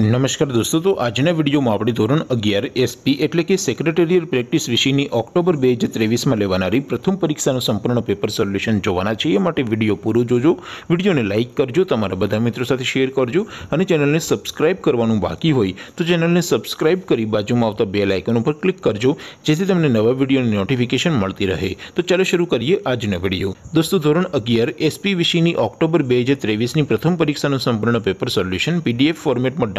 નમસ્કાર દોસ્તો તો આજને વિડિયોમાં આપડી ધોરણ 11 SP એટલે કે સેક્રેટરીયલ પ્રેક્ટિસ વિષયની ઓક્ટોબર 2023 માં લેવાનારી પ્રથમ પરીક્ષાનું સંપૂર્ણ પેપર સોલ્યુશન જોવાના છે એ માટે વિડિયો પૂરો જોજો વિડિયોને લાઈક કરજો તમારા બધા મિત્રો સાથે શેર કરજો અને ચેનલને સબ્સ્ક્રાઇબ કરવાનું બાકી હોય તો ચેનલને સબ્સ્ક્રાઇબ કરી બાજુમાં આપતા બેલ આઇકન ઉપર ક્લિક કરજો જેથી તમને નવા વિડિયોની નોટિફિકેશન મળતી રહે તો ચાલો શરૂ કરીએ આજનો વિડિયો દોસ્તો ધોરણ 11 SP વિષયની ઓક્ટોબર 2023 ની પ્રથમ પરીક્ષાનું સંપૂર્ણ પેપર સોલ્યુશન PDF ફોર્મેટમાં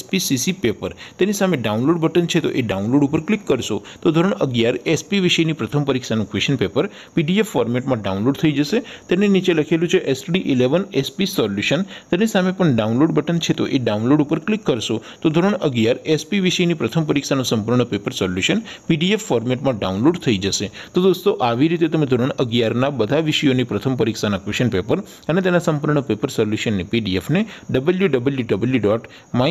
SPCC पेपर તેની સામે ડાઉનલોડ બટન છે તો એ ડાઉનલોડ ઉપર ક્લિક કરશો તો ધોરણ 11 SPVC ની પ્રથમ પરીક્ષા નું ક્વેશ્ચન પેપર PDF ફોર્મેટ માં ડાઉનલોડ થઈ જશે તેની નીચે લખેલું છે STD 11 SP સોલ્યુશન તેની સામે પણ ડાઉનલોડ બટન છે તો એ ડાઉનલોડ ઉપર ક્લિક કરશો તો ધોરણ 11 SPVC ની પ્રથમ પરીક્ષા નું સંપૂર્ણ પેપર સોલ્યુશન PDF ફોર્મેટ માં ડાઉનલોડ થઈ જશે તો દોસ્તો આવી રીતે તમે ધોરણ 11 ના બધા વિષયો ની પ્રથમ પરીક્ષા ના ક્વેશ્ચન પેપર અને તેના સંપૂર્ણ પેપર સોલ્યુશન ને PDF ને www.my